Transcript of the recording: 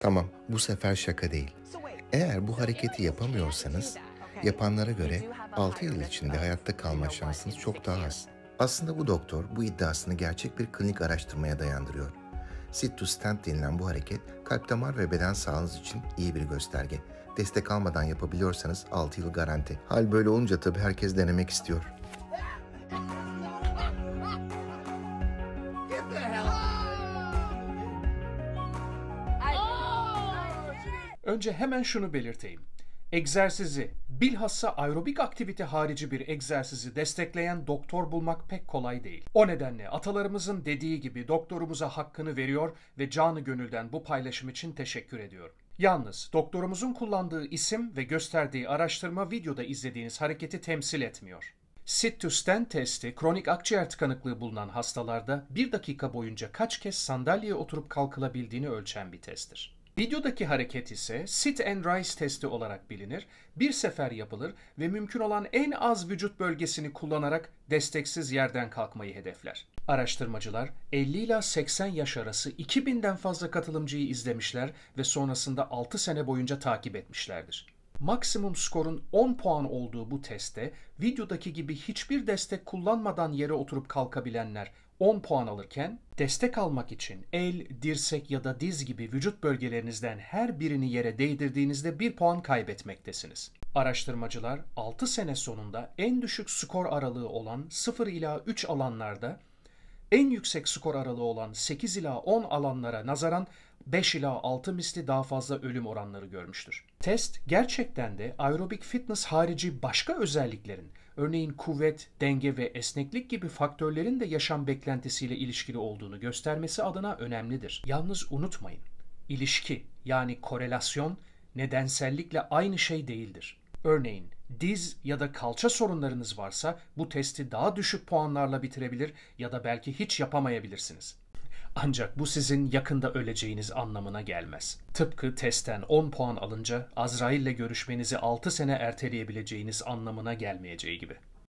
Tamam, bu sefer şaka değil. Eğer bu hareketi yapamıyorsanız, yapanlara göre 6 yıl içinde hayatta kalma şansınız çok daha az. Aslında bu doktor bu iddiasını gerçek bir klinik araştırmaya dayandırıyor. Sit to stand denilen bu hareket kalp damar ve beden sağlığınız için iyi bir gösterge. Destek almadan yapabiliyorsanız 6 yıl garanti. Hal böyle olunca tabii herkes denemek istiyor. Önce hemen şunu belirteyim. Egzersizi, bilhassa aerobik aktivite harici bir egzersizi destekleyen doktor bulmak pek kolay değil. O nedenle atalarımızın dediği gibi doktorumuza hakkını veriyor ve canı gönülden bu paylaşım için teşekkür ediyorum. Yalnız doktorumuzun kullandığı isim ve gösterdiği araştırma videoda izlediğiniz hareketi temsil etmiyor. Sit to stand testi kronik akciğer tıkanıklığı bulunan hastalarda bir dakika boyunca kaç kez sandalyeye oturup kalkılabildiğini ölçen bir testtir. Videodaki hareket ise sit and rise testi olarak bilinir. Bir sefer yapılır ve mümkün olan en az vücut bölgesini kullanarak desteksiz yerden kalkmayı hedefler. Araştırmacılar 50 ila 80 yaş arası 2000'den fazla katılımcıyı izlemişler ve sonrasında 6 sene boyunca takip etmişlerdir maksimum skorun 10 puan olduğu bu teste videodaki gibi hiçbir destek kullanmadan yere oturup kalkabilenler 10 puan alırken destek almak için el, dirsek ya da diz gibi vücut bölgelerinizden her birini yere değdirdiğinizde 1 puan kaybetmektesiniz. Araştırmacılar 6 sene sonunda en düşük skor aralığı olan 0 ila 3 alanlarda en yüksek skor aralığı olan 8 ila 10 alanlara nazaran 5 ila 6 misli daha fazla ölüm oranları görmüştür. Test gerçekten de aerobik fitness harici başka özelliklerin, örneğin kuvvet, denge ve esneklik gibi faktörlerin de yaşam beklentisiyle ilişkili olduğunu göstermesi adına önemlidir. Yalnız unutmayın, ilişki yani korelasyon nedensellikle aynı şey değildir. Örneğin diz ya da kalça sorunlarınız varsa bu testi daha düşük puanlarla bitirebilir ya da belki hiç yapamayabilirsiniz. Ancak bu sizin yakında öleceğiniz anlamına gelmez. Tıpkı testten 10 puan alınca Azrail'le görüşmenizi 6 sene erteleyebileceğiniz anlamına gelmeyeceği gibi.